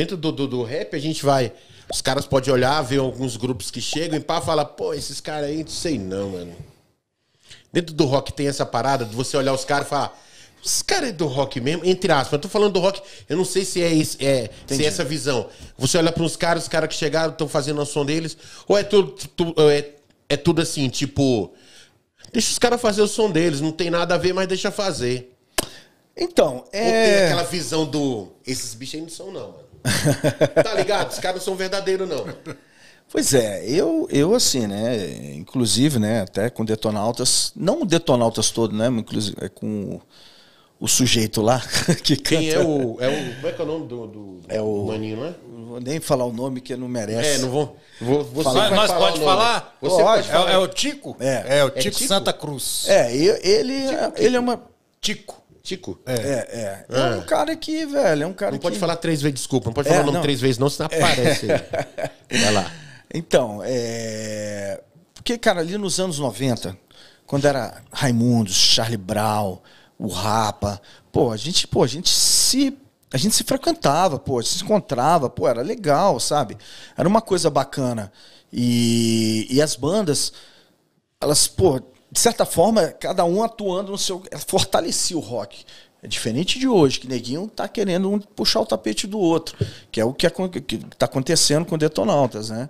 Dentro do, do, do, rap, a gente vai. Os caras podem olhar, ver alguns grupos que chegam e pá, fala, pô, esses caras aí, não sei não, mano. Dentro do rock tem essa parada de você olhar os caras e falar. Os caras é do rock mesmo, entre aspas. Eu tô falando do rock, eu não sei se é, isso é, se é essa visão. Você olha para uns caras, os caras que chegaram, estão fazendo a som deles, ou é tudo, tu, é, é tudo assim, tipo. Deixa os caras fazer o som deles, não tem nada a ver, mas deixa fazer. Então, é. Ou tem é. aquela visão do. Esses bichos aí não são, não, mano. tá ligado? Os caras são verdadeiros, não. Pois é, eu, eu assim, né? Inclusive, né? Até com detonautas, não o detonautas todo, né? Inclusive, é com o, o sujeito lá que canta. Quem é o, é o. Como é que é o nome do, do, é o, maninho, né? Não vou nem falar o nome que não merece. É, não vou. vou você falar, nós falar pode falar? Você pode, pode falar. É, é, o Tico? É, é o é Tico, é Tico, Santa Cruz. É, ele, Tico. É, ele é uma. Tico. Tico? É. É, é. é um é. cara que, velho, é um cara Não que... pode falar três vezes, desculpa. Não pode falar o é, nome não. três vezes, não, senão é. aparece. Aí. Vai lá. Então, é... Porque, cara, ali nos anos 90, quando era Raimundos, Charlie Brown, o Rapa, pô, a gente, pô, a gente se a gente se frequentava, pô, se encontrava, pô, era legal, sabe? Era uma coisa bacana. E, e as bandas, elas, pô, de certa forma, cada um atuando no seu. É fortalecia o rock. É diferente de hoje, que neguinho tá querendo um puxar o tapete do outro, que é o que, é, que tá acontecendo com o Detonautas, né?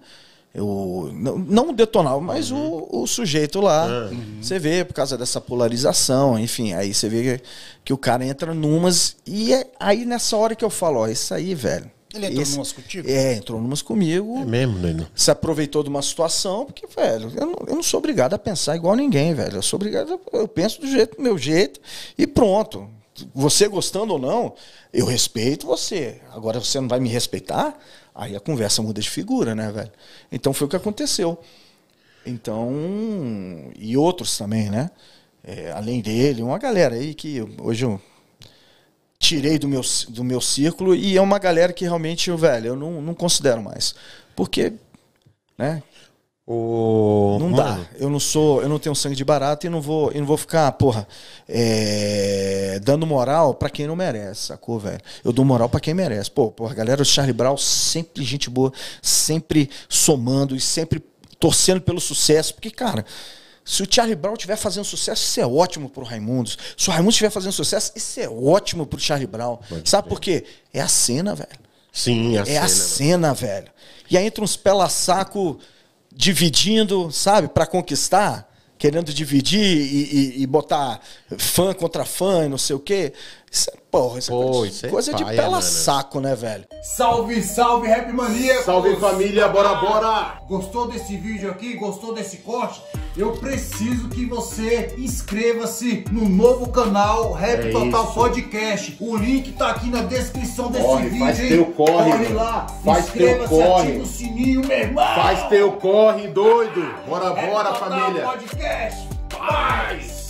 Eu, não, o Detonautas, mas uhum. o, o, sujeito lá. É. Uhum. Você vê, por causa dessa polarização, enfim, aí você vê que, que o cara entra numas. E é aí nessa hora que eu falo, ó, isso aí, velho ele entrou Esse, numas contigo? É, entrou numas comigo. É mesmo, Nino? Se aproveitou de uma situação, porque, velho, eu não, eu não, sou obrigado a pensar igual ninguém, velho. Eu sou obrigado, a, eu penso do jeito do meu jeito e pronto. Você gostando ou não, eu respeito você. Agora você não vai me respeitar? Aí a conversa muda de figura, né, velho? Então foi o que aconteceu. Então, e outros também, né? É, além dele, uma galera aí que hoje eu tirei do meu, do meu círculo e é uma galera que realmente, velho, eu não, não considero mais. Porque, né? O... Não Mano. dá. Eu não sou, eu não tenho sangue de barato e não vou, e não vou ficar, porra, é, dando moral para quem não merece, sacou, velho? Eu dou moral para quem merece. Pô, porra, galera do Charlie Brown, sempre gente boa, sempre somando e sempre torcendo pelo sucesso, porque, cara, se o Charlie Brown estiver fazendo sucesso, isso é ótimo para o Raimundos. Se o Raimundos estiver fazendo sucesso, isso é ótimo para o Charlie Brown. Pode Sabe ser. por quê? É a cena, velho. Sim, é a é cena. É a cena, velho. E aí entra uns pela-saco dividindo, sabe, para conquistar, querendo dividir e, e, e, botar fã contra fã e não sei o quê. Isso é, porra, isso é Pô, é isso coisa é de pela-saco, né, velho? Salve, salve, Rap Mania! Salve, família, bora, tá? bora! Gostou desse vídeo aqui? Gostou desse corte? eu preciso que você inscreva-se no novo canal Rap é Total isso. Podcast. O link tá aqui na descrição desse corre, vídeo. Faz hein? teu corre. Corre lá. Faz teu corre. Ativa o sininho, meu é, irmão. Faz teu corre, doido. Bora, Rap bora, Total família. Podcast. Paz.